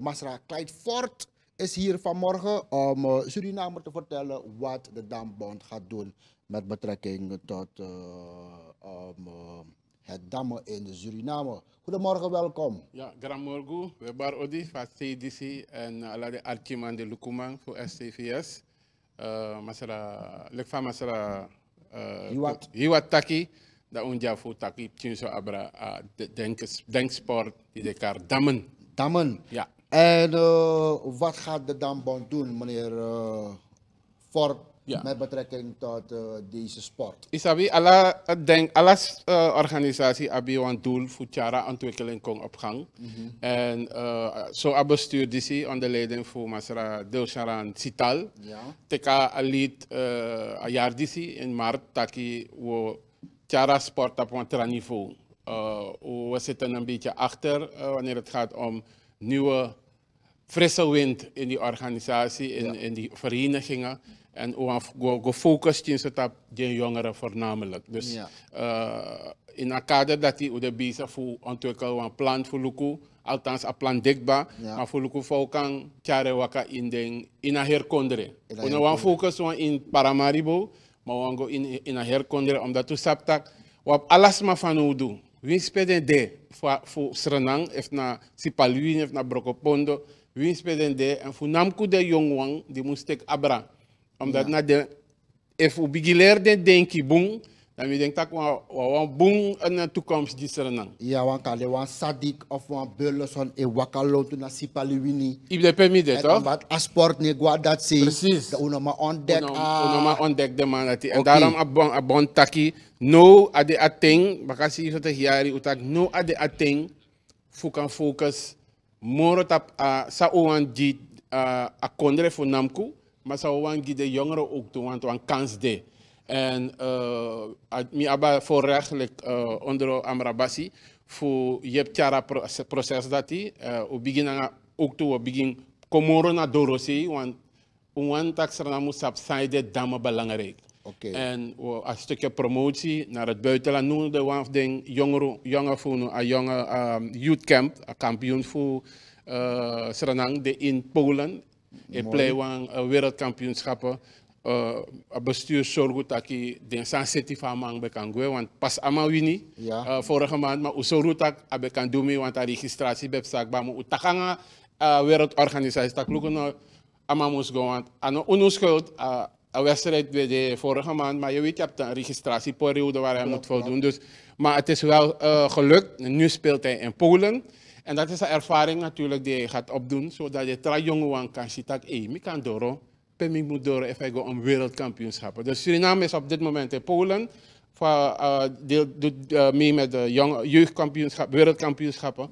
Masra Kleidfort is hier vanmorgen om eh, Suriname te vertellen wat de Dambond gaat doen met betrekking tot uh, um, het dammen in Suriname. Goedemorgen, welkom. Ja, Gramorgu, bar Odi van CDC en Alade Archiman de Lukumang voor SCVS. Uh, masara, lekfa masara... Uh, Hiwat. Hiwat taki. Dat onja voor taki, abra, denksport, die elkaar dammen. Dammen? Ja. En eh, wat gaat de Dambon doen, meneer uh, Ford, met betrekking tot uh, deze sport? Isabi, alla, denk, alle organisatie hebben een doel voor Tjara ontwikkeling kon op gang. Mm -hmm. En zo hebben bestuur DC onder leiding van Masra Deusharan Sital. Ja. Teka alit uh, jaar DC in maart, dat we Tjara sport op een niveau. we zitten een beetje achter wanneer het gaat om nieuwe frisse wind in die organisatie, in, in die verenigingen. En gefocust in focussen op die jongeren voornamelijk. Dus ja. Eh, in het kader dat die de bezig voor ontwikkelen een plan voor Luku, althans een plan dekba, maar voor Luku voor tjare waka in de in een herkondere. We gaan focussen in Paramaribo, maar we gaan in in een herkondere omdat we saptak wat alles maar van hoe doen. We spelen de voor voor Srenang, naar Sipalwin, of naar Brokopondo. winspeɗen nde en fo namkude de nde mum stek abra omdat na den e fo bigilerden denki bun dan miɗen tak wa wan bun na toekomst di serenang ya wan le wan sadik of wan e na Il est permis de asport ne si on on de manati en bon bon no ade ating bakasi sote hiari utak no ade ating fukan kan focus moro tap a sa o wan di a a kondre fo namku ma sa o wan gi de yongre ook to wan to an kans de en uh, mi aba fo reglek uh, e, ondro amrabasi fo yep tiara pro, proses dati uh, o begin na ook to o begin komoro na dorosi wan wan tak sra na dama balangarek Oké. Okay. En we, oh, een stukje promotie naar het buitenland noemde we ding jongeren, jongen voor ah, een jonge ehm, youth camp, een eh, kampioen voor uh, eh, Srenang in Polen. In Pleiwang uh, eh, wereldkampioenschappen. Uh, zorgt dat ik de sensitie van man kan gaan. Want pas allemaal wini, ja. uh, vorige maand, maar hoe tak heb kan doen, want de registratie bij zaak bij me. gaan uh, wereldorganisatie, dat klokken nou, allemaal moest gaan. Want aan een wedstrijd de vorige maand, maar je weet, je hebt een registratieperiode waar hij moet voldoen. Dus, maar het is wel eh, gelukt. Nu speelt hij in Polen. En dat is de ervaring natuurlijk die hij gaat opdoen, zodat je tra jongen kan zien dat ik kan door, moet door if go om wereldkampioenschappen. Dus Suriname is op dit moment in Polen, voor, uh, doet eh, mee met de jeugdkampioenschap, wereldkampioenschappen.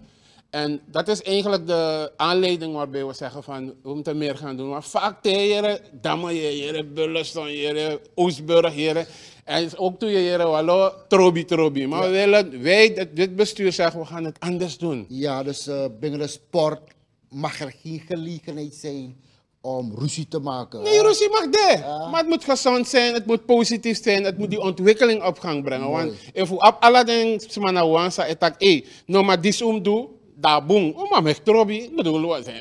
En dat is eigenlijk de aanleiding waarbij we zeggen van we moeten meer gaan doen. Maar vaak tegen dammen je, Bullerston, je Oostburg, jere. En ook toe, je jere, hallo, trobi, trobi. Maar we willen, wij, dit bestuur zegt, we gaan het anders doen. Ja, dus uh, binnen de sport mag er geen gelegenheid zijn om ruzie te maken. Nee, ruzie mag dat. Maar het moet gezond zijn, het moet positief zijn, het moet die ontwikkeling op gang brengen. Want als we op alle dingen, het maar nou, maar dit om doen daarboom, oh Om met trobby, bedoel ik. Eh,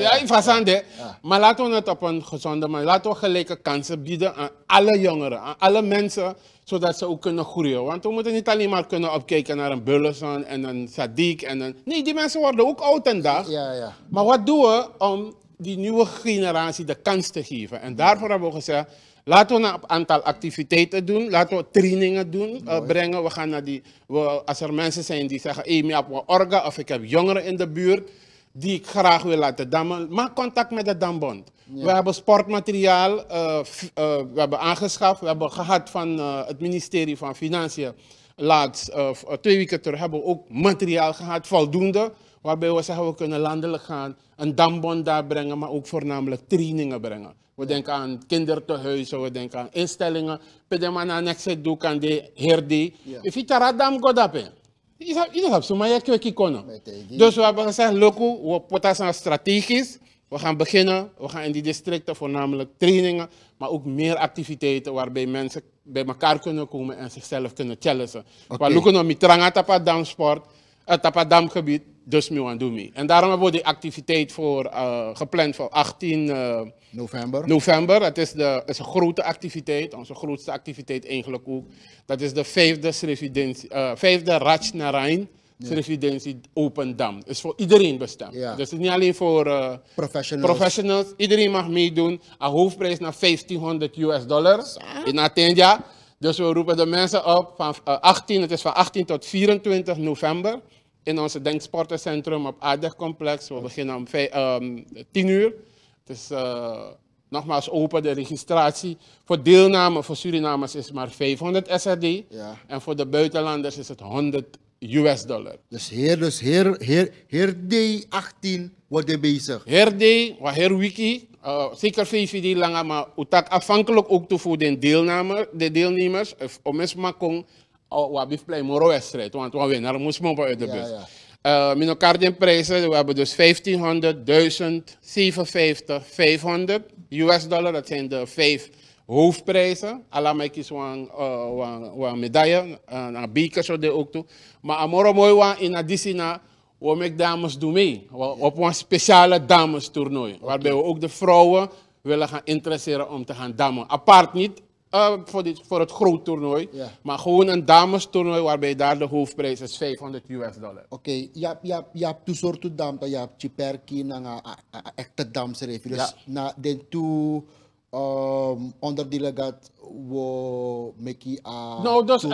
ja, ja, ja, ja, Maar laten we het op een gezonde manier, laten we gelijke kansen bieden aan alle jongeren, aan alle mensen, zodat ze ook kunnen groeien. Want we moeten niet alleen maar kunnen opkijken naar een Bullison en een Sadiq en een... Nee, die mensen worden ook oud en dag. Ja, ja. Maar wat doen we om die nieuwe generatie de kans te geven. En daarvoor hebben we gezegd, laten we een aantal activiteiten doen. Laten we trainingen doen, eh, brengen. We gaan naar die, we, als er mensen zijn die zeggen, ik heb een orga of ik heb jongeren in de buurt die ik graag wil laten dammen, maak contact met de Dambond. We hebben sportmateriaal, eh, eh, we hebben aangeschaft, we hebben gehad van het ministerie van Financiën laatst, twee weken terug, hebben we ook materiaal gehad, voldoende. Waarbij we zeggen we kunnen landelijk gaan, een dambond daar brengen, maar ook voornamelijk trainingen brengen. We denken aan kindertehuizen, we denken aan instellingen. Pedemana nexe doe kan de die If je taradam godape. Dus we hebben gezegd, loco, we potassen strategisch. We gaan beginnen, we gaan in die districten voornamelijk trainingen, maar ook meer activiteiten waarbij mensen bij elkaar kunnen komen en zichzelf kunnen challengen. Okay. We loeken om die trangata pa damsport, het damgebied, dus Muandumi. En daarom hebben we die activiteit voor, eh, gepland voor 18 eh, november. november. Het is, de, is een grote activiteit, onze grootste activiteit eigenlijk ook. Dat is de vijfde, uh, vijfde Rajnarain ja. Open Dam. Is voor iedereen bestemd. Ja. Dus niet alleen voor professionals. Iedereen mag meedoen. Een hoofdprijs naar 1500 US dollar in Atendia. Dus we roepen de mensen op van 18, het is van 18 tot 24 november in ons denksportencentrum op Complex, We beginnen om 10 ehm, uur. Het is eh, nogmaals open, de registratie. Voor deelname voor Surinamers is maar 500 SRD. En voor de buitenlanders is het 100 US dollar. Dus heer, dus heer, heer, heer D18 wordt er bezig. Heer D, wat heer Wiki, uh, zeker VVD langer, maar utak afhankelijk ook toe voor de, deelnemers. Of om eens maar Oh, we hebben een mooie wedstrijd, want we winnen, moest we uit de bus. Ja, eh, prijzen. we hebben dus 1500, 1000, 57, 500 US dollar, dat zijn de vijf hoofdprijzen. Allemaal mij eh, een medaille, een beker zo ook toe. Maar amoro mooi in additie we ik dames doen mee. Op een speciale dames toernooi, waarbij we ook de vrouwen willen gaan interesseren om te gaan dammen. Apart niet, uh, voor, dit, voor het groot toernooi. Maar gewoon een dames toernooi waarbij daar de hoofdprijs is 500 US dollar. Oké, okay. ja, ja, ja, tu soorten dam, ja, chiperki een echte damse even. Dus na den toe ehm, onderdelegat wo meki a Nou, dus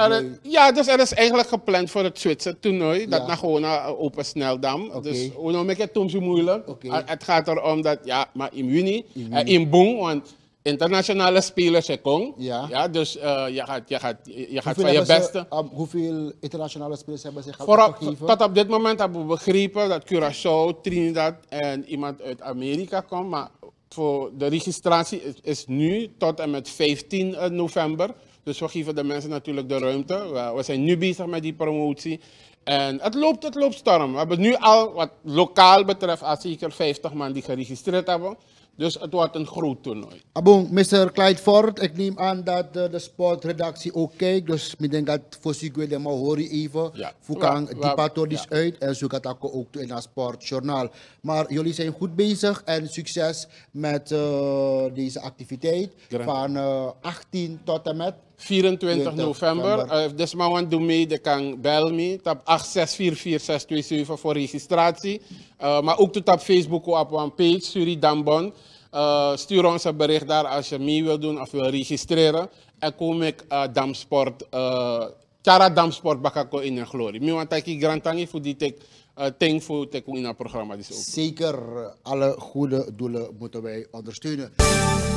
ja, dus er is eigenlijk gepland voor het Zwitser toernooi. Dat is na gewoon een open sneldam. dam. Dus hoe nou het zo moeilijk. Het gaat erom dat, ja, maar eh, in juni, in, juni. in want internationale spelers je Ja. ja dus eh, je gaat, je gaat, je gaat van je beste. Eh, hoeveel internationale spelers hebben zich Vooral, Tot op dit moment hebben we begrepen dat Curaçao, Trinidad en iemand uit Amerika komt. Maar voor de registratie is, is, nu tot en met 15 eh, november. Dus we geven de mensen natuurlijk de ruimte. We, zijn nu bezig met die promotie. En het loopt, het loopt storm. We hebben nu al, wat lokaal betreft, al zeker 50 man die geregistreerd hebben. Dus het wordt een groot toernooi. Abong, Mr. Clyde Ford, ik neem aan dat eh, de, sportredactie ook kijkt. Dus ik denk dat voor Sigwe de Mahori even. Ja. even. Dipator is ja. uit en zo gaat dat ook in het sportjournaal. Maar jullie zijn goed bezig en succes met eh, deze activiteit. Van 18 eh, tot en met 24 november. Uh, dus maar doe mee, dan kan bel me. Tap 8644627 voor registratie. Eh, maar ook tot op Facebook op een page, Suridambon. Uh, eh, stuur ons een bericht daar als je mee wil doen of wil registreren. En kom ik uh, Damsport, uh, Cara Damsport Bakako in de glorie. Mi want ik grantangi voor die tek. Thank voor het in het programma. Dus Zeker alle goede doelen moeten wij ondersteunen.